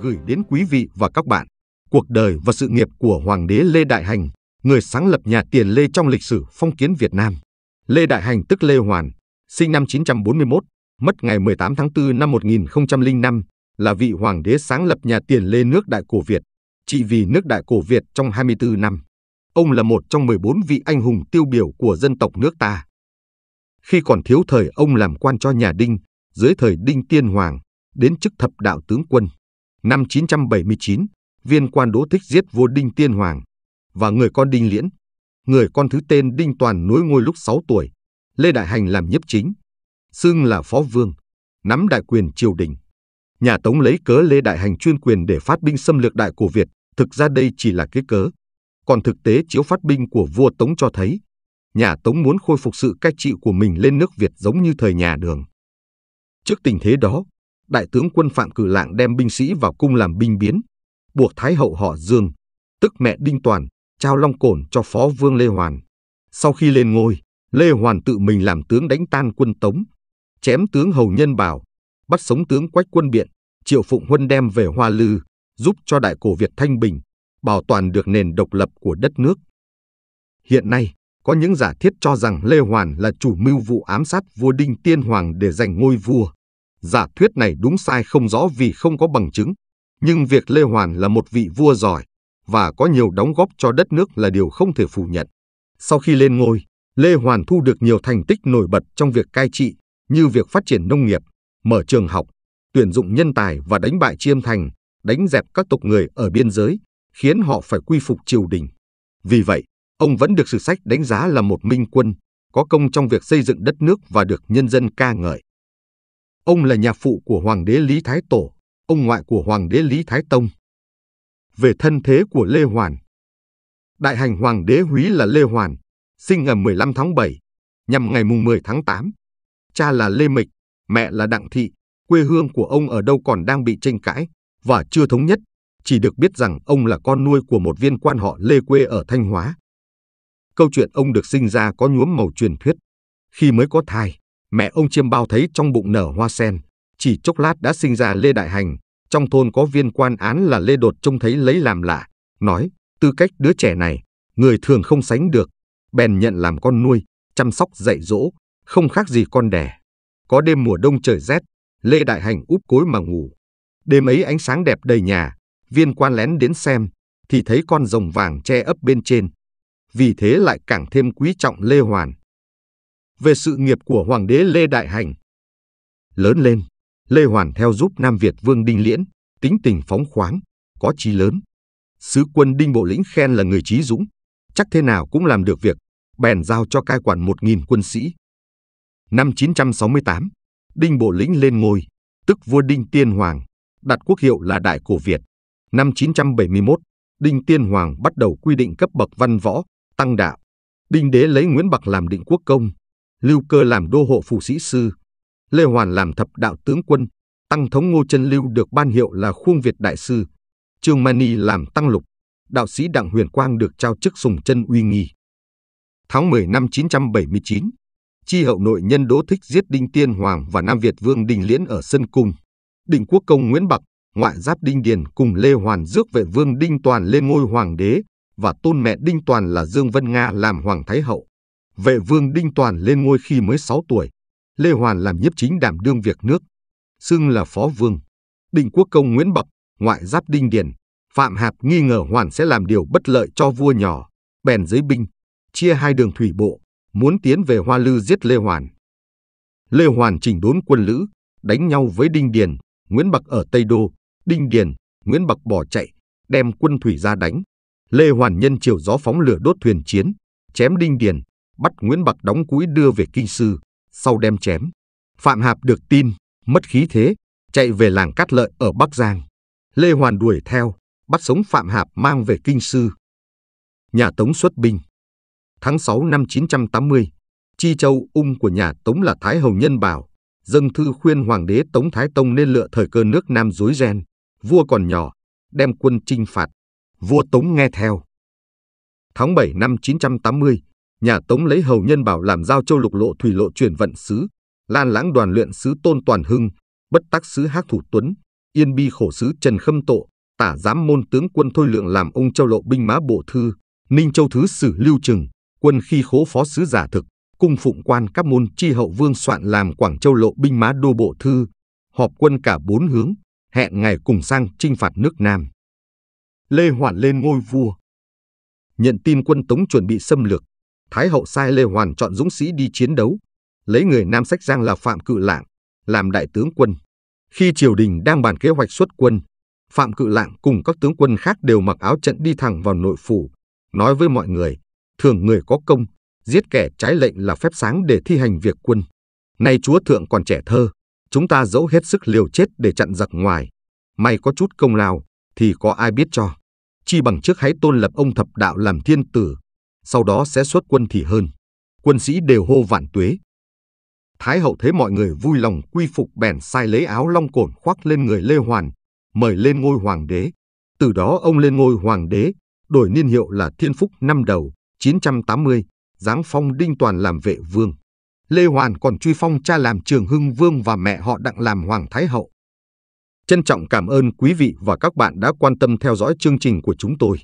gửi đến quý vị và các bạn. Cuộc đời và sự nghiệp của Hoàng đế Lê Đại Hành, người sáng lập nhà tiền Lê trong lịch sử phong kiến Việt Nam. Lê Đại Hành tức Lê Hoàn, sinh năm 941, mất ngày 18 tháng 4 năm 1005, là vị hoàng đế sáng lập nhà tiền Lê nước Đại Cổ Việt, trị vì nước Đại Cổ Việt trong 24 năm. Ông là một trong 14 vị anh hùng tiêu biểu của dân tộc nước ta. Khi còn thiếu thời ông làm quan cho nhà Đinh, dưới thời Đinh Tiên Hoàng, đến chức thập đạo tướng quân. Năm 979, viên quan Đỗ Thích giết vua Đinh Tiên Hoàng và người con Đinh Liễn. Người con thứ tên Đinh Toàn nối ngôi lúc 6 tuổi, Lê Đại Hành làm nhiếp chính, xưng là phó vương, nắm đại quyền triều đình. Nhà Tống lấy cớ Lê Đại Hành chuyên quyền để phát binh xâm lược đại của Việt, thực ra đây chỉ là cái cớ. Còn thực tế chiếu phát binh của vua Tống cho thấy, nhà Tống muốn khôi phục sự cai trị của mình lên nước Việt giống như thời nhà Đường. Trước tình thế đó, đại tướng quân Phạm Cử Lạng đem binh sĩ vào cung làm binh biến, buộc Thái hậu họ Dương, tức mẹ Đinh Toàn, trao long cổn cho Phó Vương Lê Hoàn. Sau khi lên ngôi, Lê Hoàn tự mình làm tướng đánh tan quân Tống, chém tướng Hầu Nhân Bảo, bắt sống tướng Quách Quân Biện, Triệu Phụng Huân đem về Hoa Lư, giúp cho đại cổ Việt Thanh Bình, bảo toàn được nền độc lập của đất nước. Hiện nay, có những giả thiết cho rằng Lê Hoàn là chủ mưu vụ ám sát vua Đinh Tiên Hoàng để giành ngôi vua. Giả thuyết này đúng sai không rõ vì không có bằng chứng, nhưng việc Lê Hoàn là một vị vua giỏi và có nhiều đóng góp cho đất nước là điều không thể phủ nhận. Sau khi lên ngôi, Lê Hoàn thu được nhiều thành tích nổi bật trong việc cai trị, như việc phát triển nông nghiệp, mở trường học, tuyển dụng nhân tài và đánh bại chiêm thành, đánh dẹp các tộc người ở biên giới, khiến họ phải quy phục triều đình. Vì vậy, ông vẫn được sử sách đánh giá là một minh quân, có công trong việc xây dựng đất nước và được nhân dân ca ngợi. Ông là nhà phụ của Hoàng đế Lý Thái Tổ, ông ngoại của Hoàng đế Lý Thái Tông. Về thân thế của Lê Hoàn Đại hành Hoàng đế Húy là Lê Hoàn, sinh ngày 15 tháng 7, nhằm ngày mùng 10 tháng 8. Cha là Lê Mịch, mẹ là Đặng Thị, quê hương của ông ở đâu còn đang bị tranh cãi và chưa thống nhất, chỉ được biết rằng ông là con nuôi của một viên quan họ Lê quê ở Thanh Hóa. Câu chuyện ông được sinh ra có nhuốm màu truyền thuyết. Khi mới có thai, mẹ ông chiêm bao thấy trong bụng nở hoa sen, chỉ chốc lát đã sinh ra Lê Đại Hành, trong thôn có viên quan án là Lê Đột trông thấy lấy làm lạ, nói, tư cách đứa trẻ này, người thường không sánh được, bèn nhận làm con nuôi, chăm sóc dạy dỗ, không khác gì con đẻ. Có đêm mùa đông trời rét, Lê Đại Hành úp cối mà ngủ. Đêm ấy ánh sáng đẹp đầy nhà, viên quan lén đến xem, thì thấy con rồng vàng che ấp bên trên. Vì thế lại càng thêm quý trọng Lê Hoàn về sự nghiệp của Hoàng đế Lê Đại Hành. Lớn lên, Lê Hoàn theo giúp Nam Việt Vương Đinh Liễn, tính tình phóng khoáng, có trí lớn. Sứ quân Đinh Bộ Lĩnh khen là người trí dũng, chắc thế nào cũng làm được việc, bèn giao cho cai quản một nghìn quân sĩ. Năm 968, Đinh Bộ Lĩnh lên ngôi, tức vua Đinh Tiên Hoàng, đặt quốc hiệu là Đại Cổ Việt. Năm 971, Đinh Tiên Hoàng bắt đầu quy định cấp bậc văn võ, tăng đạo. Đinh đế lấy Nguyễn Bạc làm định quốc công, Lưu Cơ làm đô hộ phủ sĩ sư, Lê Hoàn làm thập đạo tướng quân, tăng thống Ngô Chân Lưu được ban hiệu là Khuông Việt đại sư, Trương Mani làm tăng lục, đạo sĩ Đặng Huyền Quang được trao chức sùng chân uy nghi. Tháng 10 năm 979, chi hậu nội nhân Đỗ Thích giết Đinh Tiên Hoàng và Nam Việt Vương Đình Liễn ở Sân Cung. Định quốc công Nguyễn Bạc, ngoại giáp Đinh Điền cùng Lê Hoàn rước vệ Vương Đinh Toàn lên ngôi hoàng đế và tôn mẹ Đinh Toàn là Dương Vân Nga làm Hoàng Thái Hậu. Vệ vương Đinh Toàn lên ngôi khi mới 6 tuổi, Lê Hoàn làm nhiếp chính đảm đương việc nước, xưng là phó vương. Định Quốc Công Nguyễn Bậc, ngoại giáp Đinh Điền, Phạm Hạp nghi ngờ Hoàn sẽ làm điều bất lợi cho vua nhỏ, bèn giấy binh, chia hai đường thủy bộ, muốn tiến về Hoa Lư giết Lê Hoàn. Lê Hoàn chỉnh đốn quân lữ, đánh nhau với Đinh Điền, Nguyễn Bậc ở Tây Đô, Đinh Điền, Nguyễn Bậc bỏ chạy, đem quân thủy ra đánh. Lê Hoàn nhân chiều gió phóng lửa đốt thuyền chiến, chém Đinh Điền, bắt Nguyễn Bạc đóng cúi đưa về kinh sư, sau đem chém. Phạm Hạp được tin, mất khí thế, chạy về làng Cát Lợi ở Bắc Giang. Lê Hoàn đuổi theo, bắt sống Phạm Hạp mang về kinh sư. Nhà Tống xuất binh. Tháng 6 năm 980, Chi Châu Ung của nhà Tống là Thái Hầu Nhân Bảo, dâng thư khuyên Hoàng đế Tống Thái Tông nên lựa thời cơ nước Nam dối ren, vua còn nhỏ, đem quân chinh phạt. Vua Tống nghe theo. Tháng 7 năm 980, nhà Tống lấy hầu nhân bảo làm giao châu lục lộ thủy lộ truyền vận sứ, lan lãng đoàn luyện sứ Tôn Toàn Hưng, bất tác sứ Hắc Thủ Tuấn, yên bi khổ sứ Trần Khâm Tộ, tả giám môn tướng quân Thôi Lượng làm ông châu lộ binh má bộ thư, ninh châu thứ sử Lưu Trừng, quân khi khố phó sứ giả thực, cung phụng quan các môn chi hậu vương soạn làm quảng châu lộ binh má đô bộ thư, họp quân cả bốn hướng, hẹn ngày cùng sang chinh phạt nước Nam. Lê Hoàn lên ngôi vua. Nhận tin quân Tống chuẩn bị xâm lược, Thái hậu sai Lê Hoàn chọn dũng sĩ đi chiến đấu, lấy người Nam Sách Giang là Phạm Cự Lạng, làm đại tướng quân. Khi triều đình đang bàn kế hoạch xuất quân, Phạm Cự Lạng cùng các tướng quân khác đều mặc áo trận đi thẳng vào nội phủ, nói với mọi người, thường người có công, giết kẻ trái lệnh là phép sáng để thi hành việc quân. Nay chúa thượng còn trẻ thơ, chúng ta dẫu hết sức liều chết để chặn giặc ngoài. May có chút công lao, thì có ai biết cho. Chi bằng trước hãy tôn lập ông thập đạo làm thiên tử, sau đó sẽ xuất quân thì hơn. Quân sĩ đều hô vạn tuế. Thái hậu thấy mọi người vui lòng quy phục bèn sai lấy áo long cổn khoác lên người Lê Hoàn, mời lên ngôi hoàng đế. Từ đó ông lên ngôi hoàng đế, đổi niên hiệu là Thiên Phúc năm đầu, 980, giáng phong Đinh Toàn làm vệ vương. Lê Hoàn còn truy phong cha làm trường hưng vương và mẹ họ đặng làm hoàng thái hậu. Trân trọng cảm ơn quý vị và các bạn đã quan tâm theo dõi chương trình của chúng tôi.